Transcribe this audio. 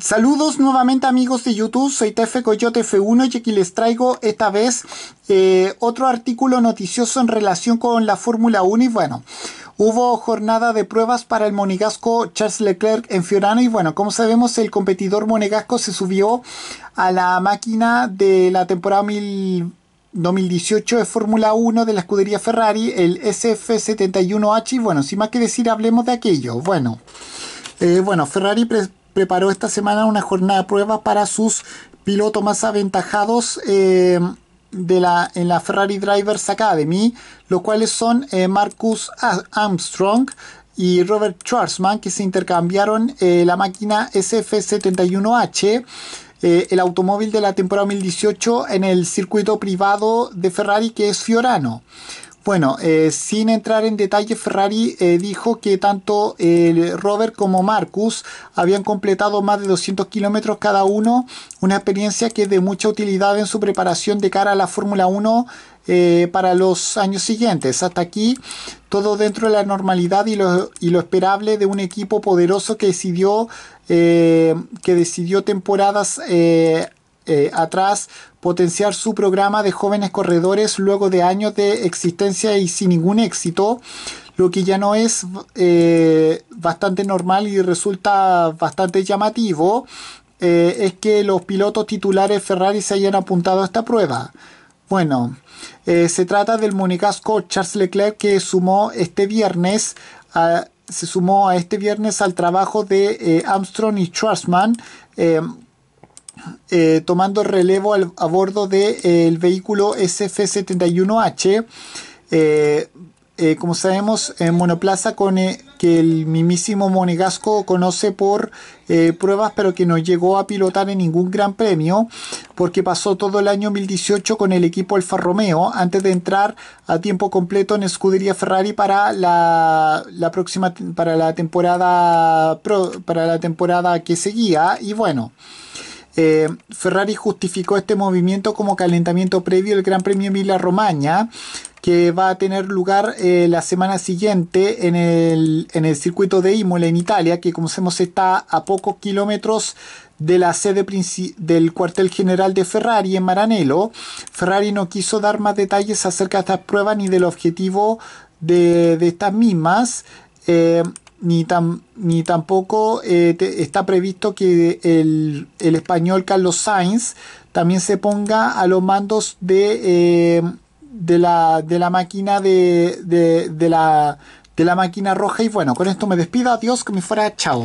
Saludos nuevamente amigos de YouTube, soy TF Coyote F1 y aquí les traigo esta vez eh, otro artículo noticioso en relación con la Fórmula 1 y bueno, hubo jornada de pruebas para el monegasco Charles Leclerc en Fiorano y bueno, como sabemos el competidor monegasco se subió a la máquina de la temporada 2018 de Fórmula 1 de la escudería Ferrari, el SF71H y bueno, sin más que decir hablemos de aquello, bueno, eh, bueno, Ferrari preparó esta semana una jornada de pruebas para sus pilotos más aventajados eh, de la, en la Ferrari Drivers Academy, los cuales son eh, Marcus Armstrong y Robert Schwarzman, que se intercambiaron eh, la máquina SF71H. el automóvil de la temporada 2018 en el circuito privado de Ferrari que es Fiorano bueno, eh, sin entrar en detalle, Ferrari eh, dijo que tanto Robert como Marcus habían completado más de 200 kilómetros cada uno, una experiencia que es de mucha utilidad en su preparación de cara a la Fórmula 1 eh, para los años siguientes. Hasta aquí, todo dentro de la normalidad y lo, y lo esperable de un equipo poderoso que decidió, que decidió temporadas eh, atrás potenciar su programa de jóvenes corredores luego de años de existencia y sin ningún éxito, lo que ya no es eh, bastante normal y resulta bastante llamativo, eh, es que los pilotos titulares Ferrari se hayan apuntado a esta prueba. Bueno, se trata del monegasco Charles Leclerc que sumó este viernes se sumó a este viernes al trabajo de Armstrong y Schwarzman eh, tomando relevo a bordo del eh, vehículo SF71H. Eh, como sabemos, en monoplaza que el mismísimo Monegasco conoce por pruebas, pero que no llegó a pilotar en ningún gran premio, porque pasó todo el año 2018 con el equipo Alfa Romeo, antes de entrar a tiempo completo en escudería Ferrari para la, próxima, para la temporada, para la temporada que seguía, y bueno. Eh, Ferrari justificó este movimiento como calentamiento previo al Gran Premio Emilia Romagna, que va a tener lugar eh, la semana siguiente en el, circuito de Imola en Italia, que como sabemos está a pocos kilómetros de la sede del cuartel general de Ferrari en Maranello. Ferrari no quiso dar más detalles acerca de estas pruebas ni del objetivo de, estas mismas. Eh, ni, ni tampoco eh, está previsto que el, español Carlos Sainz también se ponga a los mandos de, eh, de, la, de la máquina de, de, la, de la máquina roja. Y bueno, con esto me despido. Adiós, que me fuera. Chao.